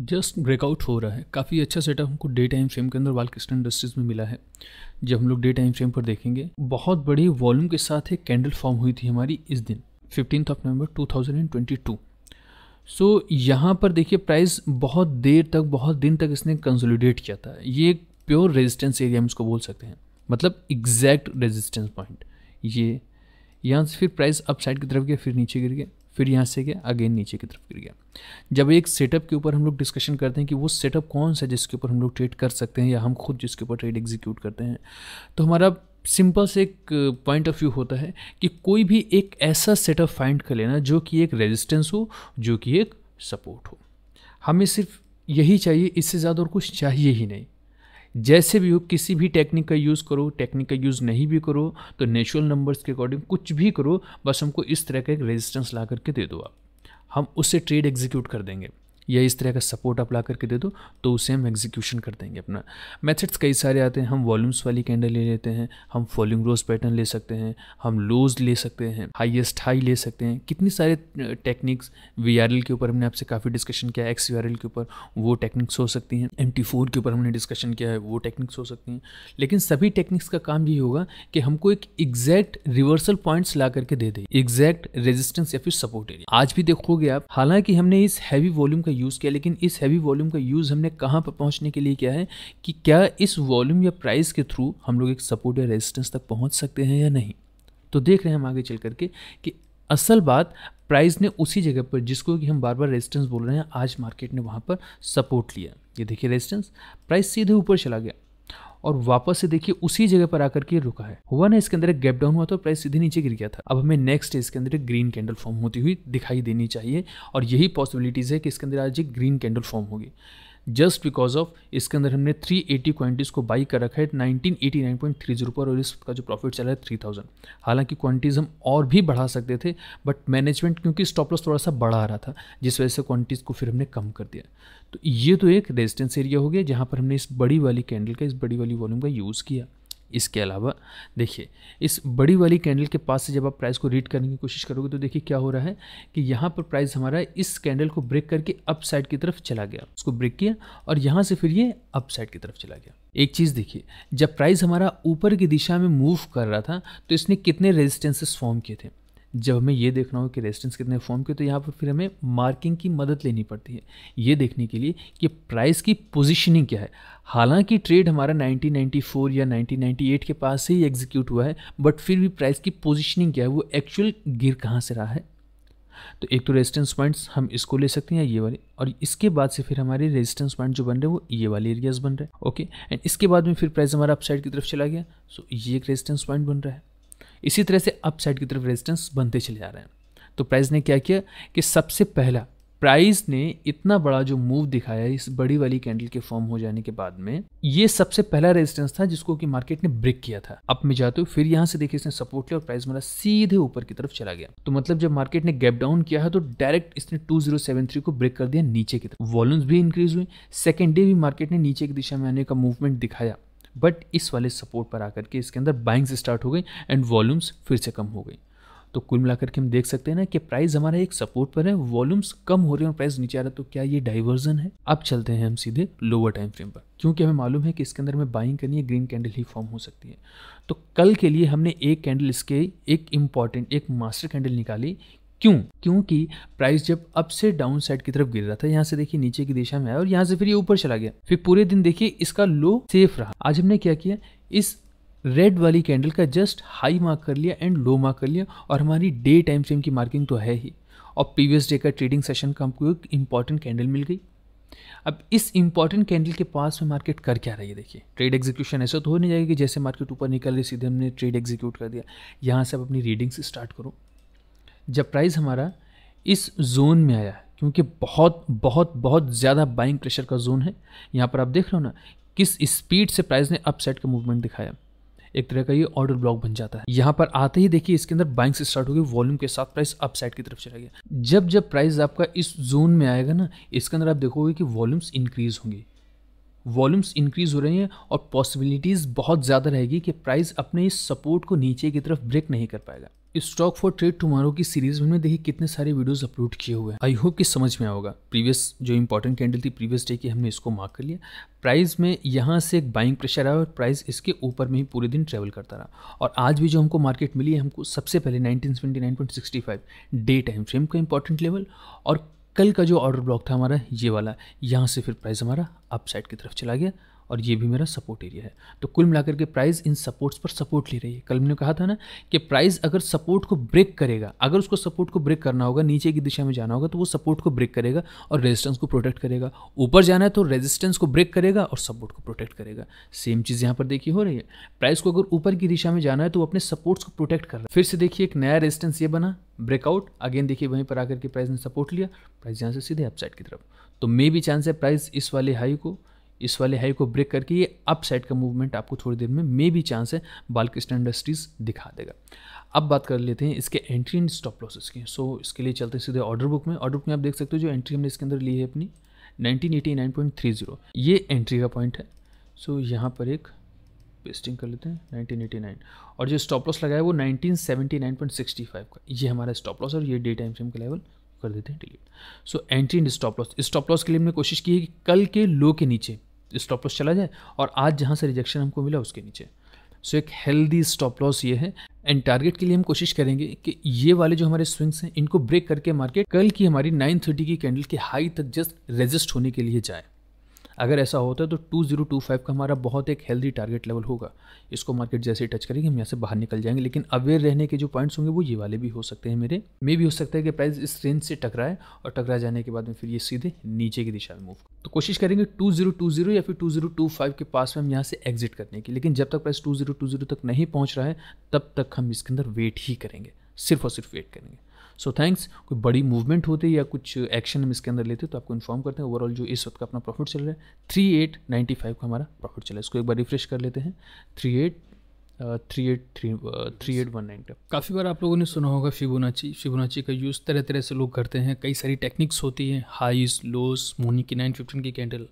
just breakout हो रहा है काफ़ी अच्छा सेटअप हमको डे टाइम फ्रेम के अंदर वालकिस्टन इंडस्ट्रीज में मिला है जब हम लोग डे टाइम फ्रेम पर देखेंगे बहुत बड़ी वॉल्यूम के साथ एक कैंडल फॉर्म हुई थी हमारी इस दिन fifteen of November to so so, यहाँ पर देखिए प्राइस बहुत देर तक बहुत दिन तक इसने कंसोलिडेट किया था ये एक प्योर रेजिस्टेंस एरिया हम इसको बोल सकते हैं मतलब एग्जैक्ट रेजिस्टेंस पॉइंट ये यहाँ से फिर प्राइस अपसाइड की तरफ गया फिर नीचे गिर गया फिर यहाँ से गया अगेन नीचे की तरफ गिर गया जब एक सेटअप के ऊपर हम लोग डिस्कशन करते हैं कि वो सेटअप कौन सा जिसके ऊपर हम लोग ट्रेड कर सकते हैं या हम खुद जिसके ऊपर ट्रेड एग्जीक्यूट करते हैं तो हमारा सिंपल से एक पॉइंट ऑफ व्यू होता है कि कोई भी एक ऐसा सेटअप फाइंड कर लेना जो कि एक रेजिस्टेंस हो जो कि एक सपोर्ट हो हमें सिर्फ यही चाहिए इससे ज़्यादा और कुछ चाहिए ही नहीं जैसे भी हो किसी भी टेक्निक का यूज़ करो टेक्निक का यूज़ नहीं भी करो तो नेचुरल नंबर्स के अकॉर्डिंग कुछ भी करो बस हमको इस तरह का एक रेजिस्टेंस ला करके दे दो आप हम उससे ट्रेड एग्जीक्यूट कर देंगे या इस तरह का सपोर्ट आप ला करके दे दो तो उसे हम एग्जीक्यूशन कर देंगे अपना मेथड्स कई सारे आते हैं हम वॉल्यूम्स वाली कैंडल ले लेते हैं हम फॉलिंग रोज पैटर्न ले सकते हैं हम लोज ले सकते हैं हाईएस्ट हाई ले सकते हैं कितनी सारे टेक्निक्स वी के ऊपर हमने आपसे काफ़ी डिस्कशन किया एक्स वी के ऊपर वो टेक्निक्स हो सकती हैं एम के ऊपर हमने डिस्कशन किया है वो टेक्निक्स हो सकती हैं लेकिन सभी टेक्निक्स का काम यही होगा कि हमको एक एग्जैक्ट रिवर्सल पॉइंट्स ला करके दे दें एग्जैक्ट रेजिस्टेंस या फिर सपोर्ट एरिया आज भी देखोगे आप हालांकि हमने इस हैवी वॉल्यूम का यूज़ किया लेकिन इस हैवी वॉल्यूम का यूज़ हमने कहाँ पर पहुँचने के लिए किया है कि क्या इस वॉल्यूम या प्राइस के थ्रू हम लोग एक सपोर्ट या रेजिस्टेंस तक पहुँच सकते हैं या नहीं तो देख रहे हैं हम आगे चल करके कि असल बात प्राइस ने उसी जगह पर जिसको कि हम बार बार रेजिस्टेंस बोल रहे हैं आज मार्केट ने वहाँ पर सपोर्ट लिया ये देखिए रेजिस्टेंस प्राइस सीधे ऊपर चला गया और वापस से देखिए उसी जगह पर आकर के रुका है हुआ ना इसके अंदर एक गैप डाउन हुआ तो प्राइस सीधे नीचे गिर गया था अब हमें नेक्स्ट इसके अंदर एक ग्रीन कैंडल फॉर्म होती हुई दिखाई देनी चाहिए और यही पॉसिबिलिटीज़ है कि इसके अंदर आज एक ग्रीन कैंडल फॉर्म होगी जस्ट बिकॉज ऑफ इसके अंदर हमने 380 क्वांटिटीज़ को बाई कर रखा है eighty nine point three zero पर और इसका जो प्रॉफिट चला है थ्री थाउजेंड हालांकि क्वांटिटीज़ हम और भी बढ़ा सकते थे बट मैनेजमेंट क्योंकि स्टॉप लॉस थोड़ा सा बढ़ा रहा था जिस वजह से क्वांटिटीज़ को फिर हमने कम कर दिया तो ये तो एक रेजिस्टेंस एरिया हो गया जहाँ पर हमने इस बड़ी वाली कैंडल का इस बड़ी वाली वॉल्यूम का यूज़ किया इसके अलावा देखिए इस बड़ी वाली कैंडल के पास से जब आप प्राइस को रीड करने की कोशिश करोगे तो देखिए क्या हो रहा है कि यहाँ पर प्राइस हमारा इस कैंडल को ब्रेक करके अप साइड की तरफ चला गया उसको ब्रेक किया और यहाँ से फिर ये अप साइड की तरफ चला गया एक चीज़ देखिए जब प्राइस हमारा ऊपर की दिशा में मूव कर रहा था तो इसने कितने रेजिस्टेंसेस फॉर्म किए थे जब हमें ये देखना हो कि रेजिस्टेंस कितने फॉर्म के तो यहाँ पर फिर हमें मार्किंग की मदद लेनी पड़ती है ये देखने के लिए कि प्राइस की पोजीशनिंग क्या है हालांकि ट्रेड हमारा 1994 या 1998 के पास से ही एग्जीक्यूट हुआ है बट फिर भी प्राइस की पोजीशनिंग क्या है वो एक्चुअल गिर कहाँ से रहा है तो एक तो रेजिस्टेंस पॉइंट्स हम इसको ले सकते हैं ये वाले और इसके बाद से फिर हमारे रेजिस्टेंस पॉइंट जो बन रहे हैं वो ये वाले एरियाज बन रहे हैं ओके एंड इसके बाद में फिर प्राइस हमारा अपसाइड की तरफ चला गया सो ये एक रेजिस्टेंस पॉइंट बन रहा है इसी तरह से अप साइड की तरफ रेजिस्टेंस बनते चले जा रहे हैं तो प्राइस ने क्या किया कि सबसे पहला प्राइस ने इतना बड़ा जो मूव दिखाया इस बड़ी वाली कैंडल के फॉर्म हो जाने के बाद में ये सबसे पहला रेजिस्टेंस था जिसको कि मार्केट ने ब्रेक किया था अप में जाते हुए फिर यहां से देखिए इसने सपोर्ट लिया और प्राइस मेरा सीधे ऊपर की तरफ चला गया तो मतलब जब मार्केट ने गैप डाउन किया है तो डायरेक्ट इसने टू को ब्रेक कर दिया नीचे की तरफ वॉल्यूम्स भी इंक्रीज हुई सेकेंड डे भी मार्केट ने नीचे की दिशा में आने का मूवमेंट दिखाया बट इस वाले सपोर्ट पर आकर के इसके अंदर बाइंग्स स्टार्ट हो गई एंड वॉल्यूम्स फिर से कम हो गई तो कुल मिलाकर के हम देख सकते हैं ना कि प्राइस हमारा एक सपोर्ट पर है वॉल्यूम्स कम हो रहे हैं और प्राइस नीचे आ रहा है तो क्या ये डाइवर्जन है अब चलते हैं हम सीधे लोअर टाइम फ्रेम पर क्योंकि हमें मालूम है कि इसके अंदर हमें बाइंग करनी है ग्रीन कैंडल ही फॉर्म हो सकती है तो कल के लिए हमने एक कैंडल इसके एक इंपॉर्टेंट एक मास्टर कैंडल निकाली क्यों क्योंकि प्राइस जब अप से डाउन साइड की तरफ गिर रहा था यहाँ से देखिए नीचे की दिशा में आया और यहाँ से फिर ये ऊपर चला गया फिर पूरे दिन देखिए इसका लो सेफ रहा आज हमने क्या किया इस रेड वाली कैंडल का जस्ट हाई मार्क कर लिया एंड लो मार्क कर लिया और हमारी डे टाइम फ्रेम की मार्किंग तो है ही और प्रीवियस डे का ट्रेडिंग सेशन का हमको एक इंपॉर्टेंट कैंडल मिल गई अब इस इंपॉर्टेंट कैंडल के पास में मार्केट कर क्या रही है देखिए ट्रेड एग्जीक्यूशन ऐसा तो हो नहीं जाएगा कि जैसे मार्केट ऊपर निकल रही सीधे हमने ट्रेड एग्जीक्यूट कर दिया यहाँ से आप अपनी रीडिंग्स स्टार्ट करो जब प्राइस हमारा इस जोन में आया क्योंकि बहुत बहुत बहुत ज़्यादा बाइंग प्रेशर का जोन है यहाँ पर आप देख रहे हो ना किस स्पीड से प्राइस ने अपसेट का मूवमेंट दिखाया एक तरह का ये ऑर्डर ब्लॉक बन जाता है यहाँ पर आते ही देखिए इसके अंदर बाइंग से स्टार्ट होगी वॉल्यूम के साथ प्राइस अपसाइड की तरफ चला गया जब जब प्राइस आपका इस जोन में आएगा ना इसके अंदर आप देखोगे कि वॉल्यूम्स इंक्रीज होंगे वॉल्यूम्स इंक्रीज़ हो रहे हैं और पॉसिबिलिटीज़ बहुत ज़्यादा रहेगी कि प्राइस अपने इस सपोर्ट को नीचे की तरफ ब्रेक नहीं कर पाएगा स्टॉक फॉर ट्रेड टुमारो की सीरीज में देखिए कितने सारे वीडियोस अपलोड किए हुए हैं आई होप कि समझ में आएगा प्रीवियस जो इंपॉर्टेंट कैंडल थी प्रीवियस डे की हमने इसको मार्क कर लिया प्राइस में यहाँ से एक बाइंग प्रेशर आया और प्राइस इसके ऊपर में ही पूरे दिन ट्रेवल करता रहा और आज भी जो हमको मार्केट मिली है हमको सबसे पहले फाइव डे टाइम फ्रेम का इंपॉर्टेंट लेवल और कल का जो ऑर्डर ब्लॉक था हमारा ये वाला यहाँ से फिर प्राइस हमारा अपसाइड की तरफ चला गया और ये भी मेरा सपोर्ट एरिया है तो कुल मिलाकर के प्राइस इन सपोर्ट्स पर सपोर्ट ले रही है कल मैंने कहा था ना कि प्राइस अगर सपोर्ट को ब्रेक करेगा अगर उसको सपोर्ट को ब्रेक करना होगा नीचे की दिशा में जाना होगा तो वो सपोर्ट को ब्रेक करेगा और रेजिस्टेंस को प्रोटेक्ट करेगा ऊपर जाना है तो रेजिस्टेंस को ब्रेक करेगा और सपोर्ट को प्रोटेक्ट करेगा सेम चीज़ यहाँ पर देखिए हो रही है प्राइस को अगर ऊपर की दिशा में जाना है तो वो अपने सपोर्ट्स को प्रोटेक्ट कर रहा है फिर से देखिए एक नया रेजिस्टेंस ये बना ब्रेकआउट अगेन देखिए वहीं पर आकर के प्राइस ने सपोर्ट लिया प्राइस यहाँ से सीधे अपसाइड की तरफ तो मे भी चांस है प्राइस इस वाले हाई को इस वाले हाई को ब्रेक करके ये अप साइड का मूवमेंट आपको थोड़ी देर में मे भी चांस है बालकृष्ण इंडस्ट्रीज़ दिखा देगा अब बात कर लेते हैं इसके एंट्री एंड स्टॉप लॉसेस की सो इसके लिए चलते हैं सीधे ऑर्डर बुक में ऑर्डर बुक में आप देख सकते हो जो एंट्री हमने इसके अंदर ली है अपनी 1989.30 ये एंट्री का पॉइंट है सो so, यहाँ पर एक पेस्टिंग कर लेते हैं 1989 और जो स्टॉप लॉस लगाया वो 1979.65 का ये हमारा स्टॉप लॉस और ये डे टाइम फ्रेम का लेवल कर देते हैं delete so entry in stop loss stop loss के लिए हमने कोशिश की है कि कल के लो के नीचे स्टॉप लॉस चला जाए और आज जहाँ से रिजेक्शन हमको मिला उसके नीचे सो so, एक हेल्दी स्टॉप लॉस ये है एंड टारगेट के लिए हम कोशिश करेंगे कि ये वाले जो हमारे स्विंग्स हैं इनको ब्रेक करके मार्केट कल की हमारी 930 की कैंडल के हाई तक जस्ट रेजिस्ट होने के लिए जाए अगर ऐसा होता है तो टू जीरो टू फाइव का हमारा बहुत एक हेल्दी टारगेट लेवल होगा इसको मार्केट जैसे ही टच करेगी हम यहाँ से बाहर निकल जाएंगे लेकिन अवेयर रहने के जो पॉइंट्स होंगे वो ये वाले भी हो सकते हैं मेरे मे भी हो सकता है कि प्राइस इस रेंज से टकराए और टकरा जाने के बाद में फिर ये सीधे नीचे की दिशा में मूव तो कोशिश करेंगे टू जीरो टू जीरो या फिर टू जीरो टू फाइव के पास में हम यहाँ से एग्जिट करने की लेकिन जब तक price two zero two zero तक नहीं पहुँच रहा है तब तक हम इसके अंदर वेट ही करेंगे सिर्फ और सिर्फ वेट करेंगे सो थैंक्स कोई बड़ी मूवमेंट होती है या कुछ एक्शन हम इसके अंदर लेते हैं तो आपको इन्फॉर्म करते हैं ओवरऑल जो इस वक्त का अपना प्रॉफिट चल रहा है थ्री एट नाइन्टी फाइव का हमारा प्रॉफिट चला है इसको एक बार रिफ्रेश कर लेते हैं three eight three eight three three eight one nine काफ़ी बार आप लोगों ने सुना होगा फिबोनाची फिबोनाची का यूज़ तरह तरह से लोग करते हैं कई सारी टेक्निक्स होती हैं हाइज लोस मोनी की नाइन फिफ्टीन की कैंडल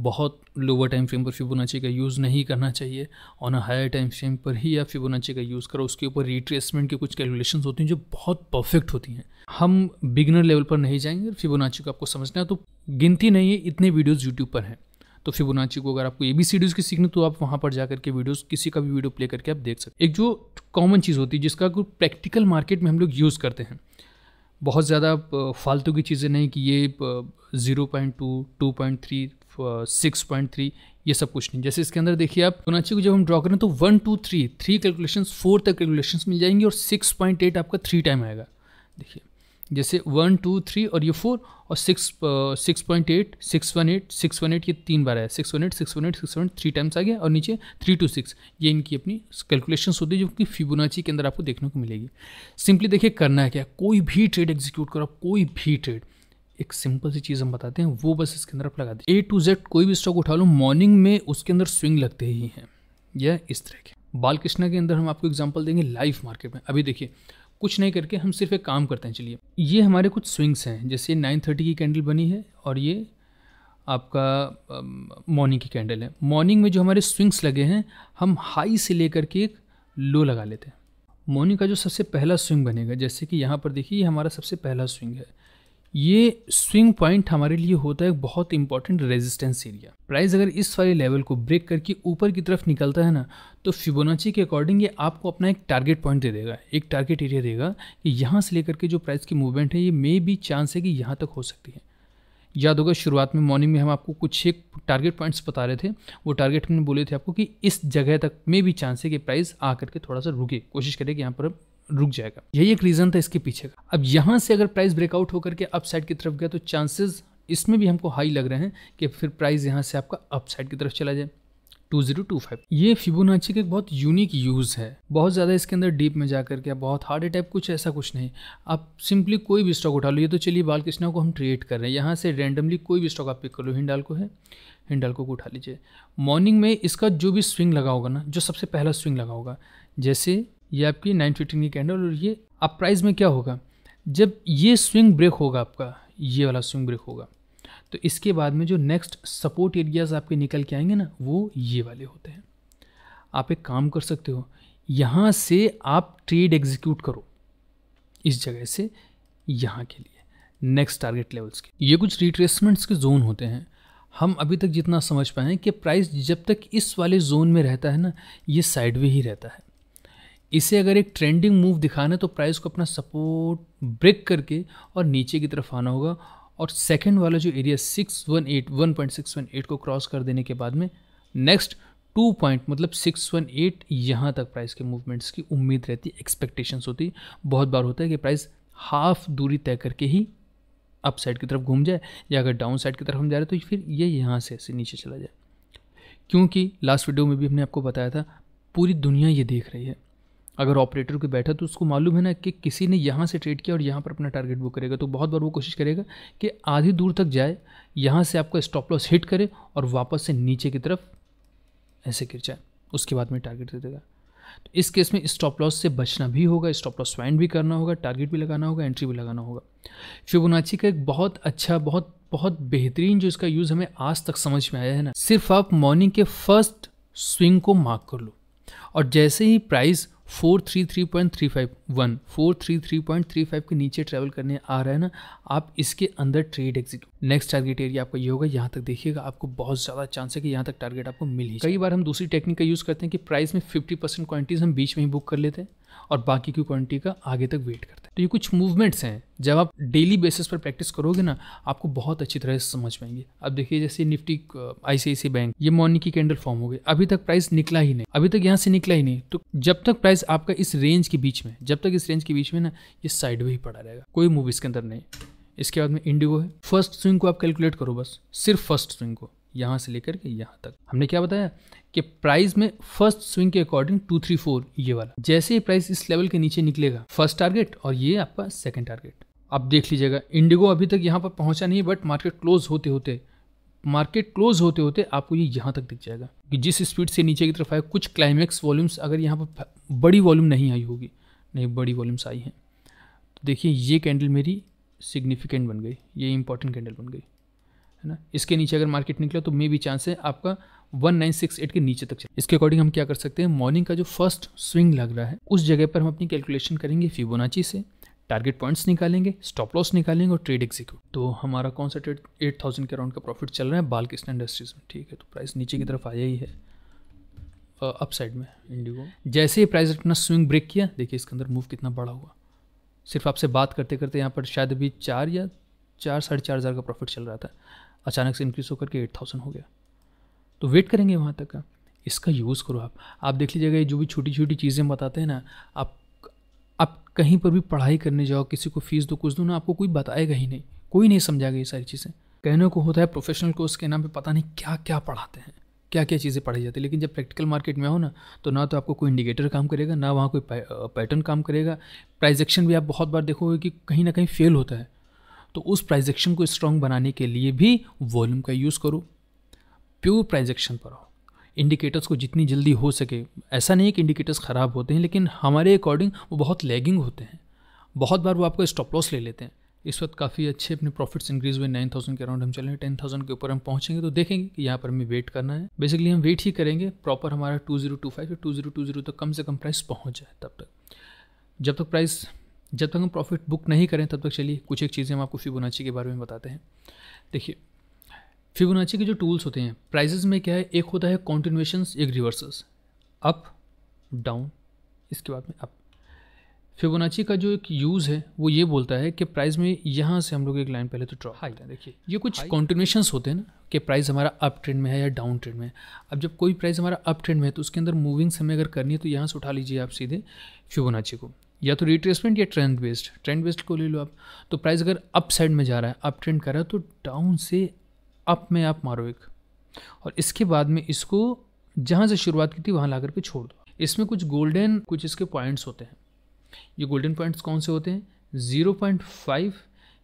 बहुत लोअर टाइम फ्रेम पर फिबोनाची का यूज़ नहीं करना चाहिए on a higher time frame पर ही आप फिबोनाची का यूज़ करो उसके ऊपर रिट्रेसमेंट की कुछ कैलकुलेशंस होती हैं जो बहुत परफेक्ट होती हैं हम बिगनर लेवल पर नहीं जाएंगे फिबोनाची को आपको समझना है तो गिनती नहीं है इतने वीडियोज़ यूट्यूब पर हैं तो फिबोनाची को अगर आपको ए बी सी डीज की सीखनी तो आप वहाँ पर जा करके वीडियोज़ किसी का भी वीडियो प्ले करके आप देख सकते एक जो कॉमन चीज़ होती है जिसका प्रैक्टिकल मार्केट में हम लोग यूज़ करते हैं बहुत ज़्यादा फालतू की चीज़ें नहीं कि ये zero point two two point three six point three ये सब कुछ नहीं जैसे इसके अंदर देखिए आप फिबोनाची को जब हम ड्रॉ करें तो one two three three calculation four तक कैलकुलेशन मिल जाएंगे और सिक्स पॉइंट एट आपका थ्री टाइम आएगा देखिए जैसे वन टू थ्री और ये फोर और six six point eight six one eight six one eight ये तीन बार आया six one eight six one eight six one eight three times आ गया और नीचे थ्री टू सिक्स ये इनकी अपनी कैलकुलेशन होती है जो कि फिबोनाची के अंदर आपको देखने को मिलेगी सिंपली देखिए करना है क्या कोई भी ट्रेड एग्जीक्यूट करो कोई भी ट्रेड एक सिंपल सी चीज़ हम बताते हैं वो बस इसके अंदर आप लगा दें ए टू जेड कोई भी स्टॉक उठा लो मॉर्निंग में उसके अंदर स्विंग लगते ही हैं या इस तरह के बालकृष्णा के अंदर हम आपको एग्जाम्पल देंगे लाइव मार्केट में अभी देखिए कुछ नहीं करके हम सिर्फ एक काम करते हैं चलिए ये हमारे कुछ स्विंग्स हैं जैसे नाइन थर्टी की कैंडल बनी है और ये आपका मॉर्निंग की कैंडल है मॉर्निंग में जो हमारे स्विंग्स लगे हैं हम हाई से लेकर के एक लो लगा लेते हैं मॉर्निंग का जो सबसे पहला स्विंग बनेगा जैसे कि यहाँ पर देखिए ये हमारा सबसे पहला स्विंग है ये स्विंग पॉइंट हमारे लिए होता है बहुत इंपॉर्टेंट रेजिस्टेंस एरिया प्राइस अगर इस वाले लेवल को ब्रेक करके ऊपर की तरफ निकलता है ना तो फिबोनाची के अकॉर्डिंग ये आपको अपना एक टारगेट पॉइंट दे देगा एक टारगेट एरिया देगा कि यहाँ से लेकर के जो प्राइस की मूवमेंट है ये मे भी चांस है कि यहाँ तक हो सकती है याद होगा शुरुआत में मॉर्निंग में हम आपको कुछ एक टारगेट पॉइंट्स बता रहे थे वो टारगेट हमने बोले थे आपको कि इस जगह तक में भी चांस है कि प्राइस आ करके थोड़ा सा रुके कोशिश करें कि यहाँ पर रुक जाएगा यही एक रीज़न था इसके पीछे का अब यहाँ से अगर प्राइस ब्रेकआउट होकर के अपसाइड की तरफ गया तो चांसेस इसमें भी हमको हाई लग रहे हैं कि फिर प्राइस यहाँ से आपका अपसाइड की तरफ चला जाए 2025 ये फिबोनाची का एक बहुत यूनिक यूज़ है बहुत ज़्यादा इसके अंदर डीप में जा करके आप बहुत हार्ड अटैप कुछ ऐसा कुछ नहीं आप सिंपली कोई भी स्टॉक उठा लो ये तो चलिए बालकृष्णा को हम ट्रेड कर रहे हैं यहाँ से रैंडमली कोई भी स्टॉक आप पिक कर लो हिंडाल को है हिंडाल को उठा लीजिए मॉर्निंग में इसका जो भी स्विंग लगा होगा ना जो सबसे पहला स्विंग लगा होगा जैसे ये आपकी नाइन फिफ्टीन की कैंडल और ये अब प्राइस में क्या होगा जब ये स्विंग ब्रेक होगा आपका ये वाला स्विंग ब्रेक होगा तो इसके बाद में जो नेक्स्ट सपोर्ट एरियाज आपके निकल के आएंगे ना वो ये वाले होते हैं आप एक काम कर सकते हो यहाँ से आप ट्रेड एग्जीक्यूट करो इस जगह से यहाँ के लिए नेक्स्ट टारगेट लेवल्स के ये कुछ रिट्रेसमेंट्स के जोन होते हैं हम अभी तक जितना समझ पाए हैं कि प्राइस जब तक इस वाले जोन में रहता है ना ये साइडवे ही रहता है इसे अगर एक ट्रेंडिंग मूव दिखाना है तो प्राइस को अपना सपोर्ट ब्रेक करके और नीचे की तरफ आना होगा और सेकेंड वाला जो area six six one one eight point one eight को क्रॉस कर देने के बाद में नेक्स्ट टू पॉइंट मतलब सिक्स वन एट यहाँ तक प्राइस के मूवमेंट्स की उम्मीद रहती है एक्सपेक्टेशंस होती बहुत बार होता है कि प्राइस हाफ दूरी तय करके ही अप साइड की तरफ घूम जाए या अगर डाउन साइड की तरफ हम जा रहे हैं तो फिर ये यहाँ से ऐसे नीचे चला जाए क्योंकि लास्ट वीडियो में भी हमने आपको बताया था पूरी दुनिया ये देख रही है अगर ऑपरेटर को बैठा तो उसको मालूम है ना कि किसी ने यहाँ से ट्रेड किया और यहाँ पर अपना टारगेट बुक करेगा तो बहुत बार वो कोशिश करेगा कि आधी दूर तक जाए यहाँ से आपका स्टॉप लॉस हिट करे और वापस से नीचे की तरफ ऐसे गिर जाए उसके बाद में टारगेट दे देगा तो इस केस में स्टॉप लॉस से बचना भी होगा स्टॉप लॉस फाइंड भी करना होगा टारगेट भी लगाना होगा एंट्री भी लगाना होगा फिबोनाची का एक बहुत अच्छा बहुत बहुत बेहतरीन जो इसका यूज़ हमें आज तक समझ में आया है ना सिर्फ आप मॉर्निंग के फर्स्ट स्विंग को मार्क कर लो और जैसे ही price four three three point three five one four three three point three five के नीचे ट्रैवल करने आ रहा है ना आप इसके अंदर trade exit next target area आपका ये होगा यहाँ तक देखिएगा आपको बहुत ज़्यादा चांस है कि यहाँ तक टारगेट आपको मिल ही कई बार हम दूसरी टेक्निक का यूज़ करते हैं कि प्राइस में फिफ्टी परसेंट क्वांटिटीज़ हम बीच में ही बुक कर लेते हैं और बाकी की क्वांटिटी का आगे तक वेट करते हैं तो ये कुछ मूवमेंट्स हैं जब आप डेली बेसिस पर प्रैक्टिस करोगे ना आपको बहुत अच्छी तरह से समझ पाएंगे अब देखिए जैसे निफ्टी आईसीआईसी uh, बैंक ये मॉर्निंग की कैंडल फॉर्म हो गई अभी तक प्राइस निकला ही नहीं अभी तक यहाँ से निकला ही नहीं तो जब तक प्राइस आपका इस रेंज के बीच में जब तक इस रेंज के बीच में ना ये साइड ही पड़ा रहेगा कोई मूव इसके अंदर नहीं इसके बाद में इंडिगो है फर्स्ट स्विंग को आप कैलकुलेट करो बस सिर्फ फर्स्ट स्विंग को यहाँ से लेकर के यहाँ तक हमने क्या बताया कि प्राइस में फर्स्ट स्विंग के अकॉर्डिंग टू थ्री फोर ये वाला जैसे ही प्राइस इस लेवल के नीचे निकलेगा फर्स्ट टारगेट और ये आपका सेकेंड टारगेट आप देख लीजिएगा इंडिगो अभी तक यहाँ पर पहुँचा नहीं बट मार्केट क्लोज होते होते मार्केट क्लोज होते होते आपको ये यहाँ तक दिख जाएगा कि जिस स्पीड से नीचे की तरफ आए कुछ क्लाइमैक्स वॉल्यूम्स अगर यहाँ पर बड़ी वॉल्यूम नहीं आई होगी नहीं बड़ी वॉल्यूम्स आई हैं तो देखिए ये कैंडल मेरी सिग्निफिकेंट बन गई ये इंपॉर्टेंट कैंडल बन गई है ना इसके नीचे अगर मार्केट निकला तो मे भी चांस है आपका 1968 के नीचे तक इसके अकॉर्डिंग हम क्या कर सकते हैं मॉर्निंग का जो फर्स्ट स्विंग लग रहा है उस जगह पर हम अपनी कैलकुलेशन करेंगे फिबोनाची से टारगेट पॉइंट्स निकालेंगे स्टॉप लॉस निकालेंगे और ट्रेड एग्जीक्यूट तो हमारा कौन सा ट्रेड एट थाउजेंड के अराउंड का प्रॉफिट चल रहा है बालकृष्ण इंडस्ट्रीज में ठीक है तो प्राइस नीचे की तरफ आया ही है अप साइड में इंडिगो जैसे ही प्राइस अपना स्विंग ब्रेक किया देखिए इसके अंदर मूव कितना बड़ा हुआ सिर्फ आपसे बात करते करते यहाँ पर शायद अभी चार या चार साढ़े चार हज़ार का प्रॉफिट चल रहा था अचानक से इंक्रीज़ होकर के एट थाउजेंड हो गया तो वेट करेंगे वहाँ तक का इसका यूज़ करो आप आप देख लीजिएगा ये जो भी छोटी छोटी चीज़ें बताते हैं ना आप आप कहीं पर भी पढ़ाई करने जाओ किसी को फीस दो कुछ दो ना आपको कोई बताएगा ही नहीं कोई नहीं समझाएगा ये सारी चीज़ें कहने को होता है प्रोफेशनल कोर्स के नाम पे पता नहीं क्या क्या पढ़ाते हैं क्या क्या चीज़ें पढ़ाई जाती है लेकिन जब प्रैक्टिकल मार्केट में हो ना तो ना तो आपको कोई इंडिकेटर काम करेगा ना वहाँ कोई पैटर्न काम करेगा प्राइजेक्शन भी आप बहुत बार देखोगे कि कहीं ना कहीं फेल होता है तो उस प्राइजेक्शन को स्ट्रॉन्ग बनाने के लिए भी वॉल्यूम का यूज़ करो प्योर प्राइजेक्शन पर आओ इंडिकेटर्स को जितनी जल्दी हो सके ऐसा नहीं है कि इंडिकेटर्स ख़राब होते हैं लेकिन हमारे अकॉर्डिंग वो बहुत लैगिंग होते हैं बहुत बार वो आपको स्टॉप लॉस ले लेते हैं इस वक्त काफ़ी अच्छे अपने प्रॉफिट्स इंक्रीज हुए नाइन थाउजेंड के अराउंड हम चलेंगे टेन थाउजेंड के ऊपर हम पहुंचेंगे तो देखेंगे कि यहाँ पर हमें वेट करना है बेसिकली हम वेट ही करेंगे प्रॉपर हमारा टू जीरो टू फाइव या टू जीरो टू जीरो तक कम से कम प्राइस पहुँच जाए तब तक जब तक प्राइस जब तक हम प्रॉफिट बुक नहीं करें तब तक चलिए कुछ एक चीज़ें हम आपको फिबोनाची के बारे में बताते हैं देखिए फिबोनाची के जो टूल्स होते हैं प्राइजेज में क्या है एक होता है कॉन्टिन्यूशन एक रिवर्सल्स अप डाउन इसके बाद में अप फिबोनाची का जो एक यूज़ है वो ये बोलता है कि प्राइस में यहाँ से हम लोग एक लाइन पहले तो ड्रॉ हाई देखिए ये कुछ कॉन्टिन्यूशन होते हैं ना कि प्राइस हमारा अप ट्रेंड में है या डाउन ट्रेंड में है अब जब कोई प्राइस हमारा अप ट्रेंड में है तो उसके अंदर मूविंग्स हमें अगर करनी है तो यहाँ से उठा लीजिए आप सीधे फिबोनाची को या तो रिट्रेसमेंट या ट्रेंड बेस्ड ट्रेंड बेस्ड को ले लो आप तो प्राइस अगर अप साइड में जा रहा है अप ट्रेंड कर रहा है तो डाउन से अप में आप मारो एक और इसके बाद में इसको जहाँ से शुरुआत की थी वहाँ ला करके छोड़ दो इसमें कुछ गोल्डन कुछ इसके पॉइंट्स होते हैं ये गोल्डन पॉइंट्स कौन से होते हैं ज़ीरो पॉइंट फाइव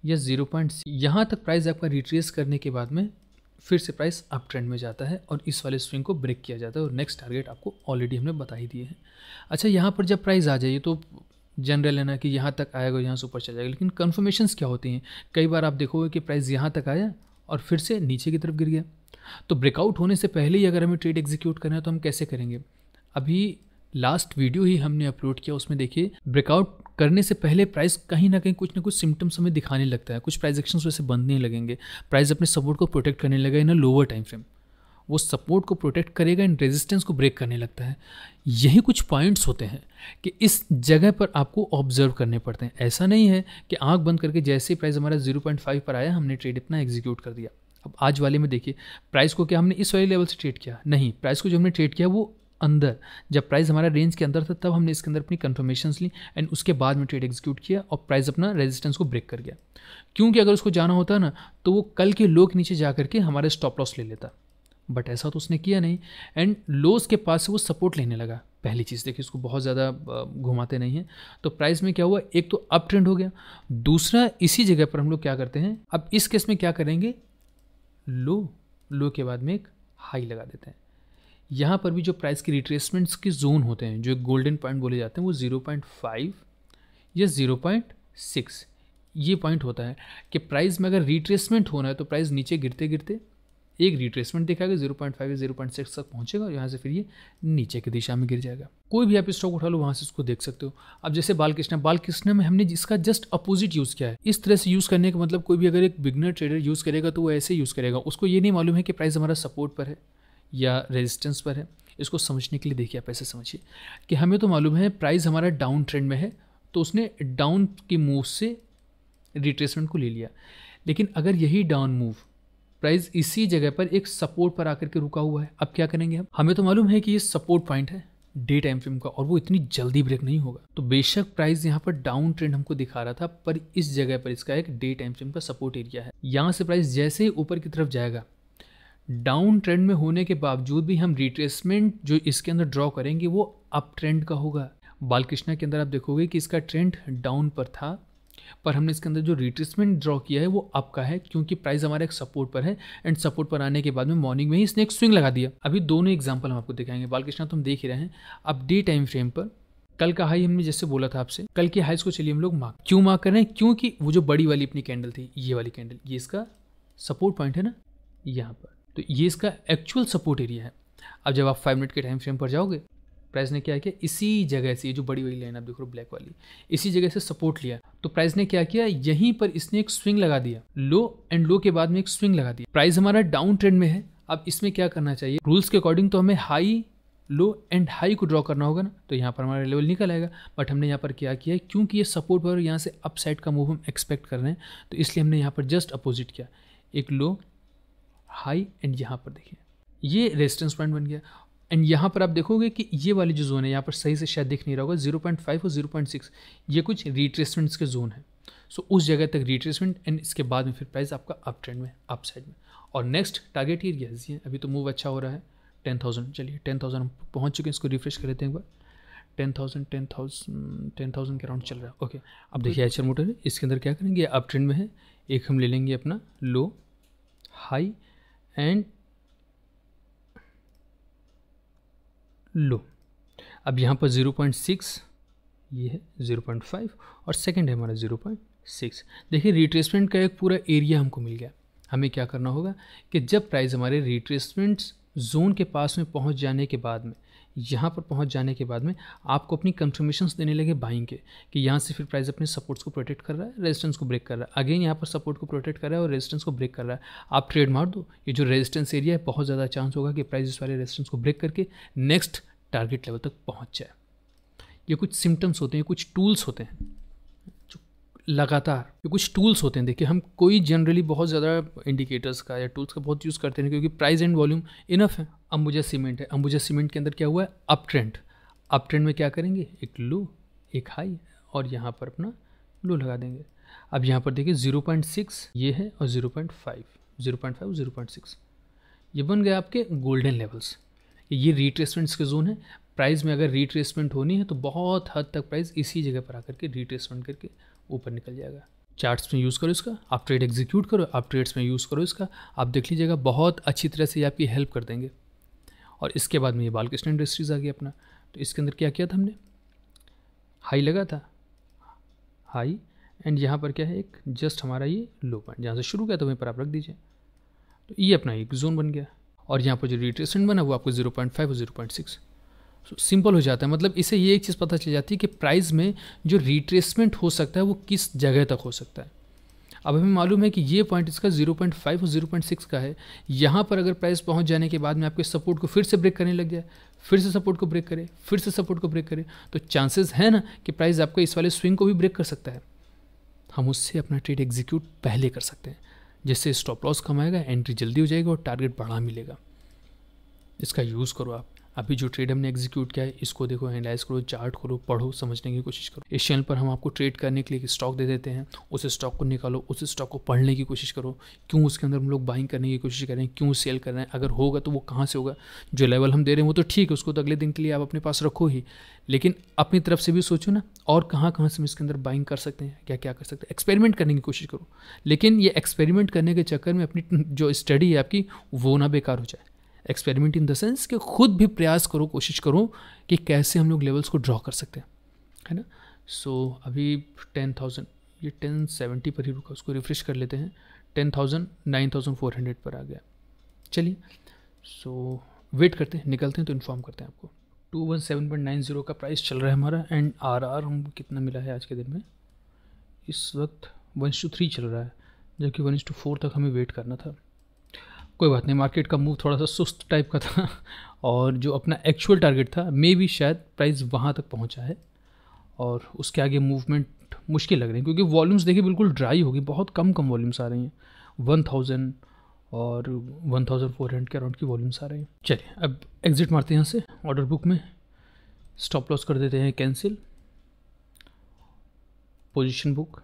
या ज़ीरो पॉइंट यहाँ तक प्राइस आपका रिट्रेस करने के बाद में फिर से प्राइस अप ट्रेंड में जाता है और इस वाले स्विंग को ब्रेक किया जाता है और नेक्स्ट टारगेट आपको ऑलरेडी हमने बता ही दिए हैं अच्छा यहाँ पर जब प्राइस आ जाइए तो जनरल है ना कि यहाँ तक आएगा यहाँ से ऊपर चला जाएगा लेकिन कन्फर्मेशन क्या होती हैं कई बार आप देखोगे कि प्राइस यहाँ तक आया और फिर से नीचे की तरफ गिर गया तो ब्रेकआउट होने से पहले ही अगर हमें ट्रेड एग्जीक्यूट करना है तो हम कैसे करेंगे अभी लास्ट वीडियो ही हमने अपलोड किया उसमें देखिए ब्रेकआउट करने से पहले प्राइस कहीं ना कहीं कुछ ना कुछ सिम्टम्स हमें दिखाने लगता है कुछ प्राइजेक्शन वैसे बंद नहीं लगेंगे प्राइस अपने सपोर्ट को प्रोटेक्ट करने लगा in a lower time frame वो सपोर्ट को प्रोटेक्ट करेगा एंड रेजिस्टेंस को ब्रेक करने लगता है यही कुछ पॉइंट्स होते हैं कि इस जगह पर आपको ऑब्जर्व करने पड़ते हैं ऐसा नहीं है कि आंख बंद करके जैसे ही प्राइस हमारा 0.5 पर आया हमने ट्रेड इतना एग्जीक्यूट कर दिया अब आज वाले में देखिए प्राइस को क्या हमने इस वाले लेवल से ट्रेड किया नहीं प्राइस को जो हमने ट्रेड किया वो अंदर जब प्राइस हमारा रेंज के अंदर था तब हमने इसके अंदर अपनी कन्फर्मेशन ली एंड उसके बाद में ट्रेड एग्जीक्यूट किया और प्राइस अपना रेजिस्टेंस को ब्रेक कर गया क्योंकि अगर उसको जाना होता ना तो वो कल के लो के नीचे जा करके हमारा स्टॉप लॉस ले लेता बट ऐसा तो उसने किया नहीं एंड लोज के पास से वो सपोर्ट लेने लगा पहली चीज़ देखिए उसको बहुत ज़्यादा घुमाते नहीं हैं तो प्राइस में क्या हुआ एक तो अप ट्रेंड हो गया दूसरा इसी जगह पर हम लोग क्या करते हैं अब इस केस में क्या करेंगे लो लो के बाद में एक हाई लगा देते हैं यहाँ पर भी जो प्राइस की रिट्रेसमेंट्स के जोन होते हैं जो गोल्डन पॉइंट बोले जाते हैं वो ज़ीरो पॉइंट फाइव या ज़ीरो पॉइंट सिक्स ये पॉइंट होता है कि प्राइस में अगर रिट्रेसमेंट होना है तो प्राइस नीचे गिरते गिरते एक रिट्रेसमेंट देखा जीरो पॉइंट फाइव या जीरो पॉइंट सिक्स तक पहुंचेगा और यहाँ से फिर ये नीचे की दिशा में गिर जाएगा कोई भी आप स्टॉक उठा लो वहाँ से इसको देख सकते हो अब जैसे बालकृष्णा बालकृष्णा में हमने इसका जस्ट अपोजिट यूज़ किया है इस तरह से यूज़ करने का मतलब कोई भी अगर एक बिगनर ट्रेडर यूज़ करेगा तो वो ऐसे यूज़ करेगा उसको ये नहीं मालूम है कि प्राइस हमारा सपोर्ट पर है या रेजिस्टेंस पर है इसको समझने के लिए देखिए आप ऐसे समझिए कि हमें तो मालूम है प्राइस हमारा डाउन ट्रेंड में है तो उसने डाउन की मूव से रिट्रेसमेंट को ले लिया लेकिन अगर यही डाउन मूव प्राइस इसी जगह पर एक सपोर्ट पर आकर के रुका हुआ है अब क्या करेंगे हम हमें तो मालूम है कि ये सपोर्ट पॉइंट है डे टाइम फ्रेम का और वो इतनी जल्दी ब्रेक नहीं होगा तो बेशक प्राइस यहाँ पर डाउन ट्रेंड हमको दिखा रहा था पर इस जगह पर इसका एक डे टाइम फ्रेम का सपोर्ट एरिया है यहाँ से प्राइस जैसे ही ऊपर की तरफ जाएगा डाउन ट्रेंड में होने के बावजूद भी हम रिट्रेसमेंट जो इसके अंदर ड्रॉ करेंगे वो अप ट्रेंड का होगा बालकृष्णा के अंदर आप देखोगे कि इसका ट्रेंड डाउन पर था पर हमने इसके अंदर जो रिट्रेसमेंट ड्रॉ किया है वो अप का है क्योंकि प्राइस हमारा एक सपोर्ट पर है एंड सपोर्ट पर आने के बाद में मॉर्निंग में ही इसने एक स्विंग लगा दिया अभी दोनों एग्जाम्पल हम आपको दिखाएंगे बालकृष्णा तो हम देख ही रहे हैं अब डे टाइम फ्रेम पर कल का हाई हमने जैसे बोला था आपसे कल के हाई को चलिए हम लोग मार्क क्यों मार्क कर रहे हैं क्योंकि वो जो बड़ी वाली अपनी कैंडल थी ये वाली कैंडल ये इसका सपोर्ट पॉइंट है ना यहाँ पर तो ये इसका एक्चुअल सपोर्ट एरिया है अब जब आप फाइव मिनट के टाइम फ्रेम पर जाओगे प्राइस ने क्या किया इसी जगह से ये जो बड़ी वाली लाइन आप देख रहे हो ब्लैक वाली इसी जगह से सपोर्ट लिया तो प्राइस ने क्या किया यहीं पर इसने एक स्विंग लगा दिया लो एंड लो के बाद में एक स्विंग लगा दिया प्राइस हमारा डाउन ट्रेंड में है अब इसमें क्या करना चाहिए रूल्स के अकॉर्डिंग तो हमें हाई लो एंड हाई को ड्रॉ करना होगा ना तो यहाँ पर हमारा लेवल निकल आएगा बट हमने यहाँ पर क्या किया क्योंकि ये सपोर्ट पर यहाँ से अपसाइड का मूव हम एक्सपेक्ट कर रहे हैं तो इसलिए हमने यहाँ पर जस्ट अपोजिट किया एक लो हाई एंड यहाँ पर देखिए ये रेजिस्टेंस पॉइंट बन गया एंड यहाँ पर आप देखोगे कि ये वाली जो जोन है यहाँ पर सही से शायद दिख नहीं रहा होगा जीरो पॉइंट फाइव और जीरो पॉइंट सिक्स ये कुछ रिट्रेसमेंट्स के जोन है सो so, उस जगह तक रिट्रेसमेंट एंड इसके बाद में फिर प्राइस आपका अप ट्रेंड में अप साइड में और नेक्स्ट टारगेट एरियाज ये अभी तो मूव अच्छा हो रहा है टेन थाउजेंड चलिए टेन थाउजेंड हम पहुँच चुके हैं इसको रिफ्रेश कर लेते हैं एक बार ten thousand ten thousand ten thousand के अराउंड चल रहा है ओके अब देखिए एच मोटर है इसके अंदर क्या करेंगे अप ट्रेंड में है एक हम ले लेंगे अपना लो हाई एंड लो अब यहाँ पर ज़ीरो पॉइंट सिक्स ये है ज़ीरो पॉइंट फाइव और सेकेंड है हमारा ज़ीरो पॉइंट सिक्स देखिए रिट्रेसमेंट का एक पूरा एरिया हमको मिल गया हमें क्या करना होगा कि जब प्राइस हमारे रिट्रेसमेंट जोन के पास में पहुँच जाने के बाद में यहाँ पर पहुँच जाने के बाद में आपको अपनी कन्फर्मेशन देने लगे बाइंग के कि यहाँ से फिर प्राइस अपने सपोर्ट्स को प्रोटेक्ट कर रहा है रेजिस्टेंस को ब्रेक कर रहा है अगेन यहाँ पर सपोर्ट को प्रोटेक्ट कर रहा है और रेजिस्टेंस को ब्रेक कर रहा है आप ट्रेड मार दो ये जो रेजिस्टेंस एरिया है बहुत ज़्यादा चांस होगा कि प्राइस इस वाले रेजिस्टेंस को ब्रेक करके नेक्स्ट टारगेट लेवल तक पहुँच जाए ये कुछ सिम्टम्स होते हैं कुछ टूल्स होते हैं लगातार कुछ टूल्स होते हैं देखिए हम कोई जनरली बहुत ज़्यादा इंडिकेटर्स का या टूल्स का बहुत यूज़ करते हैं क्योंकि प्राइस एंड वॉल्यूम इनफ है अंबुजा सीमेंट है अंबुजा सीमेंट के अंदर क्या हुआ है अप ट्रेंड अप ट्रेंड में क्या करेंगे एक लो एक हाई और यहाँ पर अपना लो लगा देंगे अब यहाँ पर देखिए ज़ीरो पॉइंट सिक्स ये है और zero point five zero point five zero point six ये बन गए आपके गोल्डन लेवल्स ये रिट्रेसमेंट्स के जोन है प्राइस में अगर रिट्रेसमेंट होनी है तो बहुत हद तक प्राइस इसी जगह पर आकर के रिट्रेसमेंट करके ऊपर निकल जाएगा चार्ट्स में यूज़ करो इसका आप ट्रेड एग्जीक्यूट करो आप ट्रेड्स में यूज़ करो इसका आप देख लीजिएगा बहुत अच्छी तरह से ये आपकी हेल्प कर देंगे और इसके बाद में ये बालकृष्ण इंडस्ट्रीज़ आ गई अपना तो इसके अंदर क्या किया था हमने हाई लगा था हाई एंड यहाँ पर क्या है एक जस्ट हमारा ये लो पॉइंट जहाँ से शुरू किया तो वहीं पर आप रख दीजिए तो ये अपना एक जोन बन गया और यहाँ पर जो रिट्रेसमेंट बना वो आपको जीरो पॉइंट फाइव और जीरो पॉइंट सिक्स सिंपल हो जाता है मतलब इसे ये एक चीज़ पता चल जाती है कि प्राइस में जो रिट्रेसमेंट हो सकता है वो किस जगह तक हो सकता है अब हमें मालूम है कि ये पॉइंट इसका 0.5 और 0.6 का है यहाँ पर अगर प्राइस पहुँच जाने के बाद में आपके सपोर्ट को फिर से ब्रेक करने लग जाए फिर से सपोर्ट को ब्रेक करे फिर से सपोर्ट को ब्रेक करे तो चांसेस है ना कि प्राइस आपका इस वाले स्विंग को भी ब्रेक कर सकता है हम उससे अपना ट्रेड एग्जीक्यूट पहले कर सकते हैं जिससे स्टॉप लॉस कम आएगा एंट्री जल्दी हो जाएगी और टारगेट बढ़ा मिलेगा इसका यूज़ करो आप अभी जो ट्रेड हमने एग्जीक्यूट किया है इसको देखो एनालाइज करो चार्ट करो पढ़ो समझने की कोशिश करो इस चैनल पर हम आपको ट्रेड करने के लिए एक स्टॉक दे देते हैं उस स्टॉक को निकालो उस स्टॉक को पढ़ने की कोशिश करो क्यों उसके अंदर हम लोग बाइंग करने की कोशिश कर रहे हैं क्यों सेल कर रहे हैं अगर होगा तो वो कहाँ से होगा जो लेवल हम दे रहे हैं वो तो ठीक है उसको तो अगले दिन के लिए आप अपने पास रखो ही लेकिन अपनी तरफ से भी सोचो ना और कहाँ कहाँ से हम इसके अंदर बाइंग कर सकते हैं क्या क्या कर सकते हैं एक्सपेरिमेंट करने की कोशिश करो लेकिन ये एक्सपेरिमेंट करने के चक्कर में अपनी जो स्टडी है आपकी वो ना बेकार हो जाए एक्सपेरिमेंट इन द सेंस कि खुद भी प्रयास करो कोशिश करो कि कैसे हम लोग लेवल्स को ड्रॉ कर सकते हैं है ना सो so, अभी टेन थाउजेंड ये टेन सेवेंटी पर ही रुका उसको रिफ्रेश कर लेते हैं ten thousand nine thousand four hundred पर आ गया चलिए सो so, वेट करते हैं निकलते हैं तो इन्फॉर्म करते हैं आपको two one seven point nine zero का प्राइस चल रहा है हमारा एंड आर आर हम कितना मिला है आज के दिन में इस वक्त वन टू थ्री चल रहा है जबकि वन टू फोर तक हमें वेट करना था कोई बात नहीं मार्केट का मूव थोड़ा सा सुस्त टाइप का था और जो अपना एक्चुअल टारगेट था मे भी शायद प्राइस वहाँ तक पहुँचा है और उसके आगे मूवमेंट मुश्किल लग रही है क्योंकि वॉल्यूम्स देखिए बिल्कुल ड्राई होगी बहुत कम कम वॉल्यूम्स आ रही हैं वन थाउजेंड और वन थाउजेंड फोर हंड्रेड के अराउंड की वॉल्यूम्स आ रही हैं चलिए अब एग्ज़िट मारते हैं यहाँ से ऑर्डर बुक में स्टॉप लॉस कर देते हैं cancel position book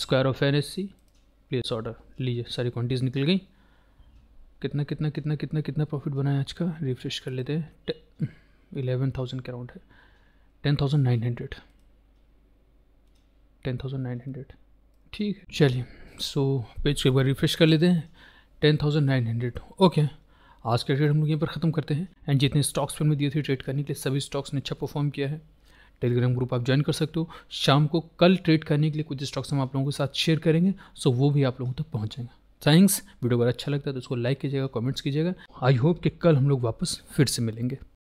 square off N S C place order लीजिए सारी क्वान्टिटीज़ निकल गई कितना कितना कितना कितना कितना प्रॉफिट बनाया आज का रिफ्रेश कर लेते हैं इलेवन थाउजेंड के अराउंड है ten thousand nine hundred ten thousand nine hundred ठीक है चलिए सो पेज एक बार रिफ्रेश कर लेते हैं ten thousand nine hundred okay आज का ट्रेड हम लोग यहाँ पर ख़त्म करते हैं एंड जितने स्टॉक्स पर हमें दिए थे ट्रेड करने के लिए सभी स्टॉक्स ने अच्छा परफॉर्म किया है टेलीग्राम ग्रुप आप ज्वाइन कर सकते हो शाम को कल ट्रेड करने के लिए कुछ स्टॉक्स हम आप लोगों के साथ शेयर करेंगे सो वो भी आप लोगों तक पहुँचेंगे थैंक्स वीडियो अगर अच्छा लगता है तो उसको लाइक कीजिएगा कमेंट्स कीजिएगा आई होप कि कल हम लोग वापस फिर से मिलेंगे